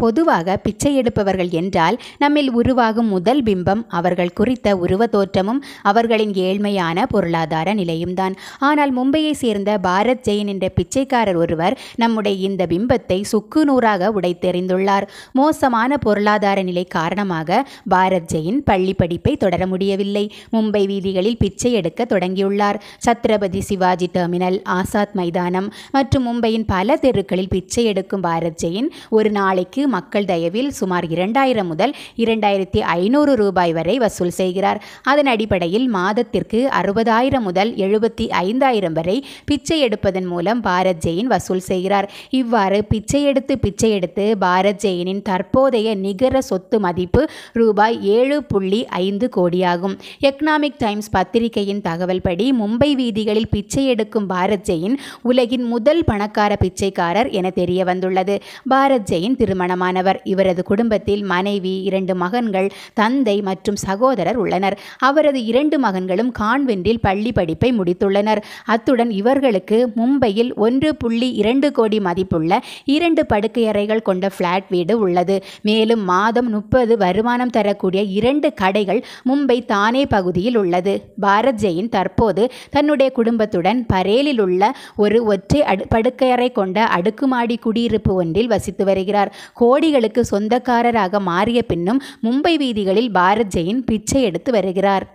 பொதுவாக பிச்சை எடுப்பவர்கள் என்றால் நம்மில் உருவாகும் முதல் பிம்பம் அவர்கள் குறித்த உருவ தோற்றமும் அவர்களின் ஏழ்மையான பொருளாதார நிலையும் தான் ஆனால் மும்பையை சேர்ந்த பாரத் ஜெயின் என்ற பிச்சைக்காரர் ஒருவர் நம்முடைய இந்த பிம்பத்தை சுக்கு நூறாக உடைத்தெறிந்துள்ளார் மோசமான பொருளாதார நிலை காரணமாக பாரத் ஜெயின் பள்ளி படிப்பை தொடர முடியவில்லை மும்பை வீதிகளில் பிச்சை எடுக்க தொடங்கியுள்ளார் சத்ரபதி சிவாஜி டெர்மினல் ஆசாத் மைதானம் மற்றும் மும்பையின் பல தெருக்களில் பிச்சை எடுக்கும் பாரத் ஜெயின் ஒரு நாளைக்கு மக்கள் தயவில் சுமார் இரண்டாயிரம் முதல் இரண்டாயிரத்தி ஐநூறு ரூபாய் வரை வசூல் செய்கிறார் அதன் அடிப்படையில் மாதத்திற்கு அறுபதாயிரம் முதல் எழுபத்தி ஐந்தாயிரம் வரை பிச்சை எடுப்பதன் மூலம் பாரத் ஜெயின் வசூல் செய்கிறார் இவ்வாறு பிச்சை எடுத்து பிச்சை எடுத்து பாரத் ஜெயினின் தற்போதைய நிகர சொத்து மதிப்பு ரூபாய் ஏழு புள்ளி ஐந்து கோடியாகும் எக்கனாமிக் டைம்ஸ் பத்திரிகையின் தகவல்படி மும்பை வீதிகளில் பிச்சை எடுக்கும் பாரத் ஜெயின் உலகின் முதல் பணக்கார பிச்சைக்காரர் என தெரிய வந்துள்ளது பாரத் ஜெயின் திருமணம் காரணமானவர் இவரது குடும்பத்தில் மனைவி இரண்டு மகன்கள் தந்தை மற்றும் சகோதரர் உள்ளனர் அவரது இரண்டு மகன்களும் கான்வென்டில் பள்ளி படிப்பை முடித்துள்ளனர் அத்துடன் இவர்களுக்கு மும்பையில் ஒன்று புள்ளி இரண்டு கோடி மதிப்புள்ள இரண்டு படுக்கையறைகள் கொண்ட பிளாட் வீடு உள்ளது மேலும் மாதம் முப்பது வருமானம் தரக்கூடிய இரண்டு கடைகள் மும்பை தானே பகுதியில் உள்ளது பாரத் ஜெயின் தற்போது தன்னுடைய குடும்பத்துடன் பரேலில் உள்ள ஒரு ஒற்றை படுக்கையறை கொண்ட அடுக்குமாடி குடியிருப்பு ஒன்றில் வசித்து வருகிறார் கோடிகளுக்கு சொந்தக்காரராக மாறிய பின்னும் மும்பை வீதிகளில் பாரத் ஜெயின் பிச்சை எடுத்து வருகிறார்